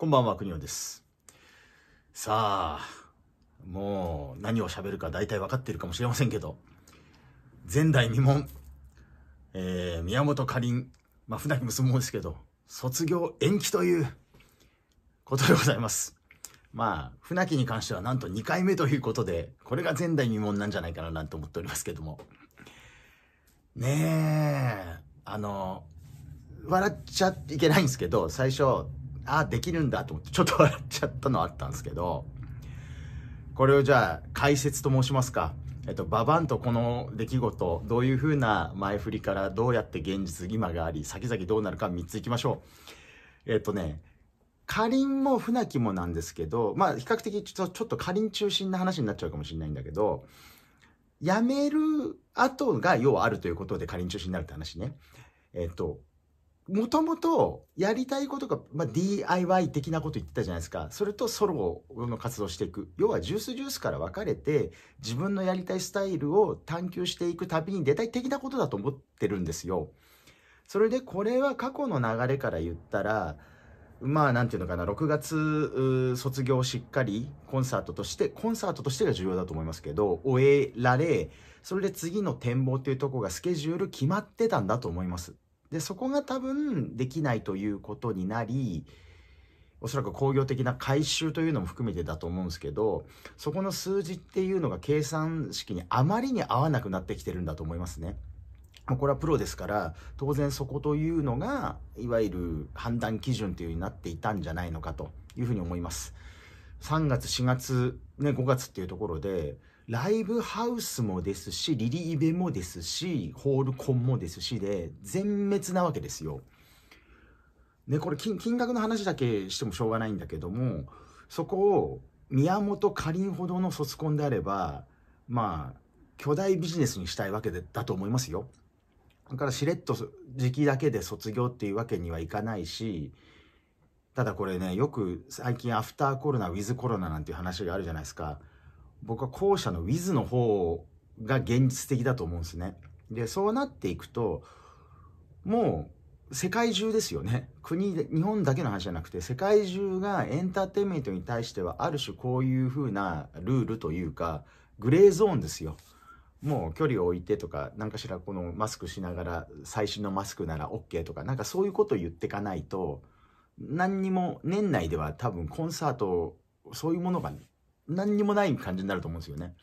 こんばんは、くにおです。さあ、もう何を喋るか大体分かってるかもしれませんけど、前代未聞、えー、宮本かりん、まあ、船木結もですけど、卒業延期ということでございます。まあ、船木に関してはなんと2回目ということで、これが前代未聞なんじゃないかななんて思っておりますけども。ねえ、あの、笑っちゃいけないんですけど、最初、ああ、できるんだと思って、ちょっと笑っちゃったのあったんですけど、これをじゃあ、解説と申しますか。えっと、ババンとこの出来事、どういうふうな前振りからどうやって現実、今があり、先々どうなるか3ついきましょう。えっとね、かりんも船木もなんですけど、まあ比較的ちょっとかりん中心な話になっちゃうかもしれないんだけど、辞める後が要はあるということでかりん中心になるって話ね。えっと、もともとやりたいことが、まあ、DIY 的なこと言ってたじゃないですか。それとソロの活動していく。要はジュースジュースから分かれて、自分のやりたいスタイルを探求していく旅に出たい的なことだと思ってるんですよ。それでこれは過去の流れから言ったら、まあ、なんていうのかな、6月卒業しっかりコンサートとして、コンサートとしてが重要だと思いますけど、終えられ、それで次の展望っていうとこがスケジュール決まってたんだと思います。で、そこが多分できないということになり、おそらく工業的な回収というのも含めてだと思うんですけど、そこの数字っていうのが計算式にあまりに合わなくなってきてるんだと思いますね。これはプロですから、当然そこというのが、いわゆる判断基準というようになっていたんじゃないのかというふうに思います。3月、4月、ね、5月っていうところで、ライブハウスもですし、リリイベもですし、ホールコンもですしで、全滅なわけですよ。ね、これ金、金額の話だけしてもしょうがないんだけども、そこを宮本かりんほどの卒コンであれば、まあ、巨大ビジネスにしたいわけでだと思いますよ。だからしれっと時期だけで卒業っていうわけにはいかないし、ただこれね、よく最近アフターコロナ、ウィズコロナなんていう話があるじゃないですか。僕は後者のウィズの方が現実的だと思うんですね。で、そうなっていくと、もう世界中ですよね。国で、日本だけの話じゃなくて、世界中がエンターテインメントに対してはある種こういう風なルールというか、グレーゾーンですよ。もう距離を置いてとか、何かしらこのマスクしながら、最新のマスクなら OK とか、なんかそういうことを言ってかないと、何にも年内では多分コンサート、そういうものが何にもない感じになると思うんですよね。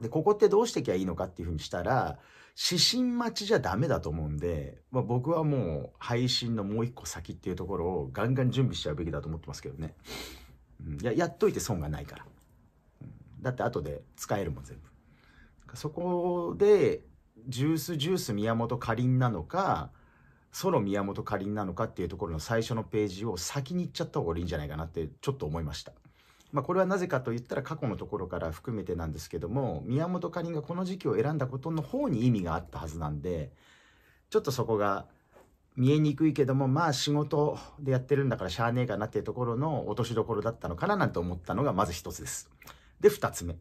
で、ここってどうしてきゃいいのかっていうふうにしたら、指針待ちじゃダメだと思うんで、まあ、僕はもう配信のもう一個先っていうところをガンガン準備しちゃうべきだと思ってますけどね。うん、ややっといて損がないから。だって後で使えるもん全部。そこで、ジュースジュース宮本かりんなのか、ソロ宮本かりんなのかっていうところの最初のページを先に行っちゃった方がいいんじゃないかなってちょっと思いました。まあ、これはなぜかといったら過去のところから含めてなんですけども宮本かりんがこの時期を選んだことの方に意味があったはずなんでちょっとそこが見えにくいけどもまあ仕事でやってるんだからしゃあねえかなっていうところの落としどころだったのかななんて思ったのがまず一つです。で2つ目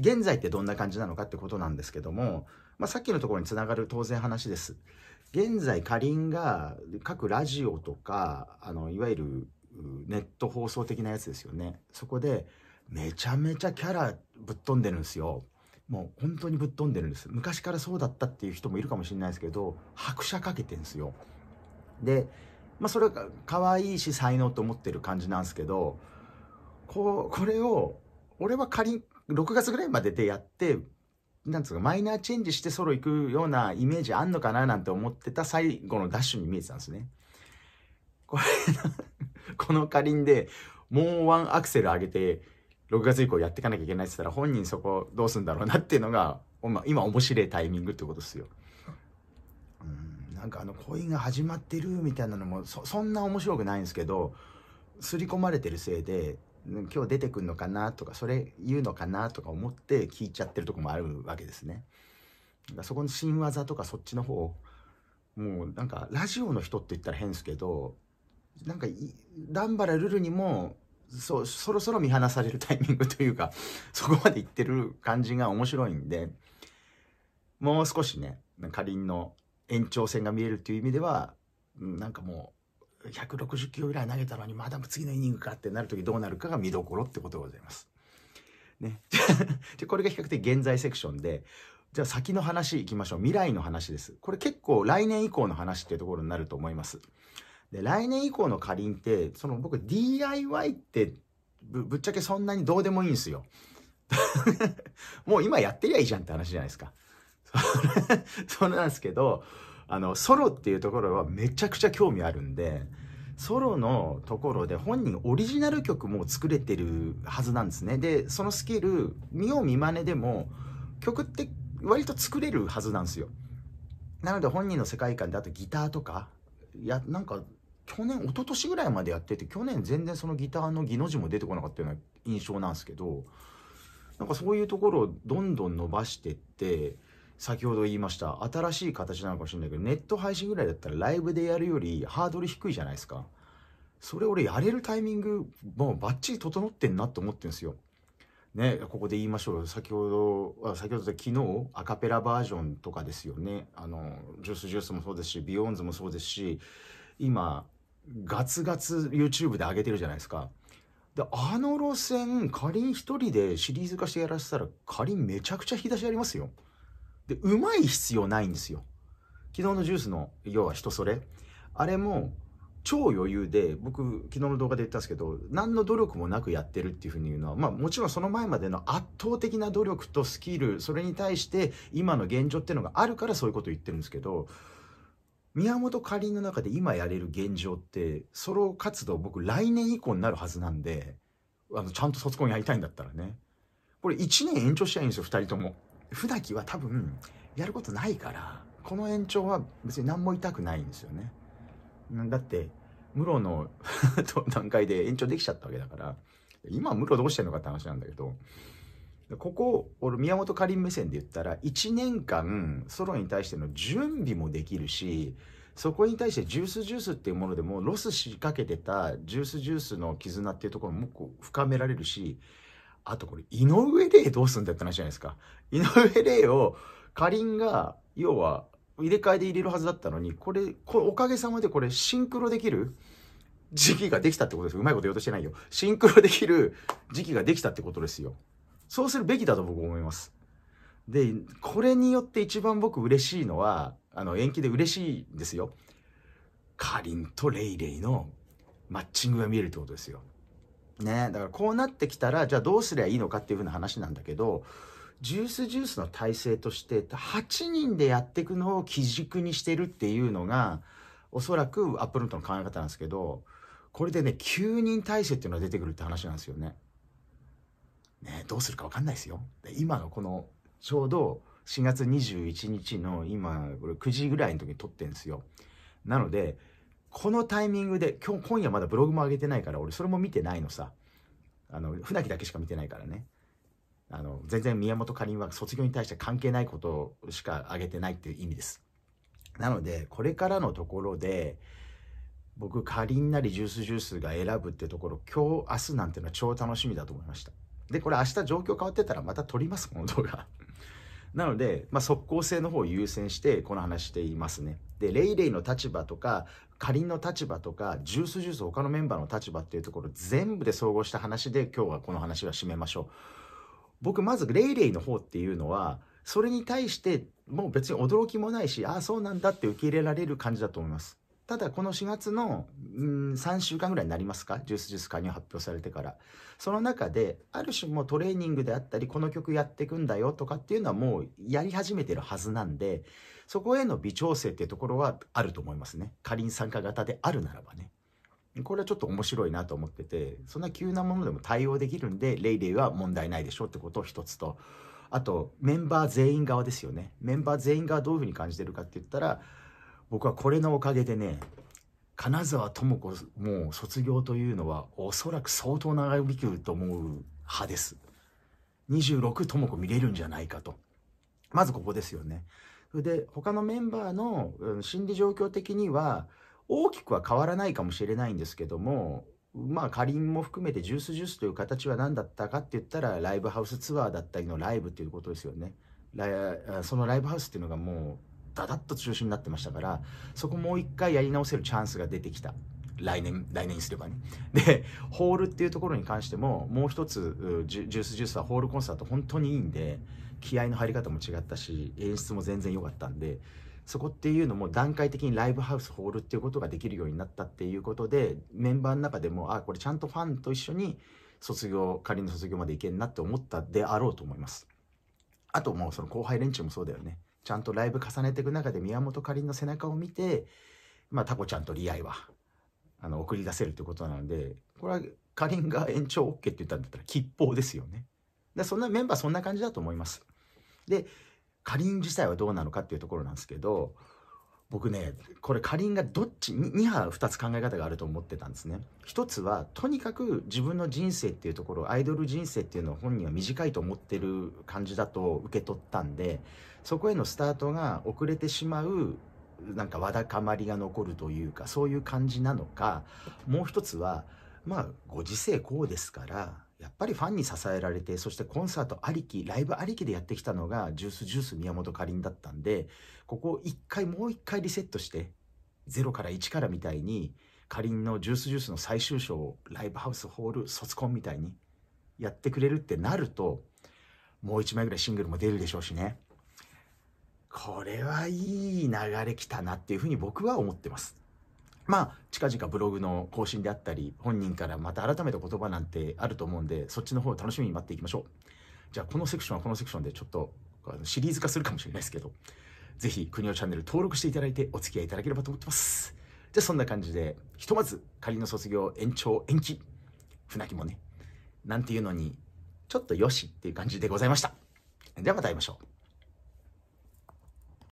現在ってどんな感じなのかってことなんですけども、まあ、さっきのところにつながる当然話です。現在かりんが各ラジオとかあのいわゆるネット放送的なやつですよね。そこで、めちゃめちゃキャラぶっ飛んでるんですよ。もう本当にぶっ飛んでるんです。昔からそうだったっていう人もいるかもしれないですけど、拍車かけてんですよ。で、まあそれが可愛いし才能と思ってる感じなんですけど、こう、これを、俺は仮に6月ぐらいまででやって、なんつうか、マイナーチェンジしてソロ行くようなイメージあんのかななんて思ってた最後のダッシュに見えてたんですね。こ れこのかりんで、もうワンアクセル上げて、6月以降やっていかなきゃいけないって言ったら、本人そこどうすんだろうなっていうのが、今面白いタイミングってことですよ。うん、なんかあの、恋が始まってるみたいなのもそ、そんな面白くないんですけど、刷り込まれてるせいで、今日出てくんのかなとか、それ言うのかなとか思って聞いちゃってるとこもあるわけですね。そこの新技とかそっちの方、もうなんかラジオの人って言ったら変ですけど、なんか、ダンバラルルにも、そ、そろそろ見放されるタイミングというか、そこまでいってる感じが面白いんで、もう少しね、かりんの延長戦が見えるっていう意味では、なんかもう、160キロぐらい投げたのに、まだ次のイニングかってなるときどうなるかが見どころってことでございます。ね。でこれが比較的現在セクションで、じゃあ先の話いきましょう。未来の話です。これ結構来年以降の話っていうところになると思います。で、来年以降のかりんって、その僕 DIY ってぶぶっちゃけそんなにどうでもいいんすよ。もう今やってりゃいいじゃんって話じゃないですか。そうなんですけど、あの、ソロっていうところはめちゃくちゃ興味あるんで、ソロのところで本人オリジナル曲も作れてるはずなんですね。で、そのスキル、見よう見真似でも曲って割と作れるはずなんですよ。なので本人の世界観であとギターとか、いや、なんか去年、一昨年ぐらいまでやってて、去年全然そのギターの技の字も出てこなかったような印象なんですけど、なんかそういうところをどんどん伸ばしてって、先ほど言いました、新しい形なのかもしれないけど、ネット配信ぐらいだったらライブでやるよりハードル低いじゃないですか。それ俺やれるタイミング、もうバッチリ整ってんなって思ってるんですよ。ね、ここで言いましょう先ほど先ほど昨日アカペラバージョンとかですよねあのジュースジュースもそうですしビヨーンズもそうですし今ガツガツ YouTube で上げてるじゃないですか。で、あの路線、仮に一人でシリーズ化してやらせたら、仮にめちゃくちゃ引き出しありますよ。で、うまい必要ないんですよ。昨日のジュースの、要は人それ。あれも、超余裕で、僕、昨日の動画で言ったんですけど、何の努力もなくやってるっていうふうに言うのは、まあもちろんその前までの圧倒的な努力とスキル、それに対して今の現状っていうのがあるからそういうこと言ってるんですけど、宮本かりんの中で今やれる現状ってソロ活動僕来年以降になるはずなんであのちゃんと卒コンやりたいんだったらねこれ1年延長したいんですよ2人とも船木は多分やることないからこの延長は別に何も痛くないんですよねだってムロの 段階で延長できちゃったわけだから今ムロどうしてんのかって話なんだけどここ俺宮本かりん目線で言ったら1年間ソロに対しての準備もできるしそこに対してジュースジュースっていうものでもロスしかけてたジュースジュースの絆っていうところも深められるしあとこれ井上霊どうすんだって話じゃないですか井上霊をかりんが要は入れ替えで入れるはずだったのにこれおかげさまでこれシンクロできる時期ができたってことですうまいこと言おうとしてないよシンクロできる時期ができたってことですよそうするべきだと僕思います。で、これによって一番僕嬉しいのは、あの、延期で嬉しいんですよ。かりんとレイレイのマッチングが見えるってことですよ。ねだからこうなってきたら、じゃあどうすりゃいいのかっていうふうな話なんだけど、ジュースジュースの体制として、8人でやっていくのを基軸にしてるっていうのが、おそらくアップルントの考え方なんですけど、これでね、9人体制っていうのが出てくるって話なんですよね。ね、どうするか分かんないですよ。で今のこのちょうど4月21日の今これ9時ぐらいの時に撮ってんですよ。なのでこのタイミングで今日今夜まだブログも上げてないから俺それも見てないのさ。あの船木だけしか見てないからね。あの全然宮本かりんは卒業に対して関係ないことしか上げてないっていう意味です。なのでこれからのところで僕かりんなりジュースジュースが選ぶってところ今日明日なんてのは超楽しみだと思いました。で、これ明日状況変わってたらまた撮ります、この動画。なので、まあ、即効性の方を優先して、この話していますね。で、レイレイの立場とか、かりんの立場とか、ジュースジュース他のメンバーの立場っていうところ、全部で総合した話で、今日はこの話は締めましょう。僕、まず、レイレイの方っていうのは、それに対して、もう別に驚きもないし、ああ、そうなんだって受け入れられる感じだと思います。ただこの4月の、うん、3週間ぐらいになりますかジュースジュース加入発表されてから。その中で、ある種もトレーニングであったり、この曲やっていくんだよとかっていうのはもうやり始めてるはずなんで、そこへの微調整っていうところはあると思いますね。仮に参加型であるならばね。これはちょっと面白いなと思ってて、そんな急なものでも対応できるんで、レイレイは問題ないでしょうってことを一つと、あと、メンバー全員側ですよね。メンバー全員側どういうふうに感じてるかって言ったら、僕はこれのおかげでね金沢智子もう卒業というのはおそらく相当長引くと思う派です26智子見れるんじゃないかとまずここですよねそれで他のメンバーの心理状況的には大きくは変わらないかもしれないんですけどもまあかりんも含めてジュースジュースという形は何だったかって言ったらライブハウスツアーだったりのライブっていうことですよねそのライブハウスっていうのがもうダダッと中止になってましたからそこもう一回やり直せるチャンスが出てきた来年来年にすればねでホールっていうところに関してももう一つジュースジュースはホールコンサート本当にいいんで気合の入り方も違ったし演出も全然良かったんでそこっていうのも段階的にライブハウスホールっていうことができるようになったっていうことでメンバーの中でもあこれちゃんとファンと一緒に卒業仮の卒業までいけんなって思ったであろうと思いますあともうその後輩連中もそうだよねちゃんとライブ重ねていく中で宮本かりんの背中を見て、まあ、タコちゃんとリアイは、あの、送り出せるということなので、これはかりんが延長 OK って言ったんだったら、吉報ですよね。で、そんなメンバーそんな感じだと思います。で、かりん自体はどうなのかっていうところなんですけど、僕ね、これかりんがどっち、2波2つ考え方があると思ってたんですね。一つは、とにかく自分の人生っていうところ、アイドル人生っていうのを本人は短いと思ってる感じだと受け取ったんで、そこへのスタートが遅れてしまうなんかわだかまりが残るというかそういう感じなのかもう一つはまあご時世こうですからやっぱりファンに支えられてそしてコンサートありきライブありきでやってきたのがジュースジュース宮本かりんだったんでここを一回もう一回リセットして0から1からみたいにかりんのジュースジュースの最終章をライブハウスホール卒コンみたいにやってくれるってなるともう1枚ぐらいシングルも出るでしょうしね。これはいい流れ来たなっていうふうに僕は思ってます。まあ、近々ブログの更新であったり、本人からまた改めた言葉なんてあると思うんで、そっちの方を楽しみに待っていきましょう。じゃあ、このセクションはこのセクションでちょっとシリーズ化するかもしれないですけど、ぜひ、国のチャンネル登録していただいてお付き合いいただければと思ってます。じゃあ、そんな感じで、ひとまず仮の卒業延長延期、船木もね、なんていうのに、ちょっとよしっていう感じでございました。ではまた会いましょう。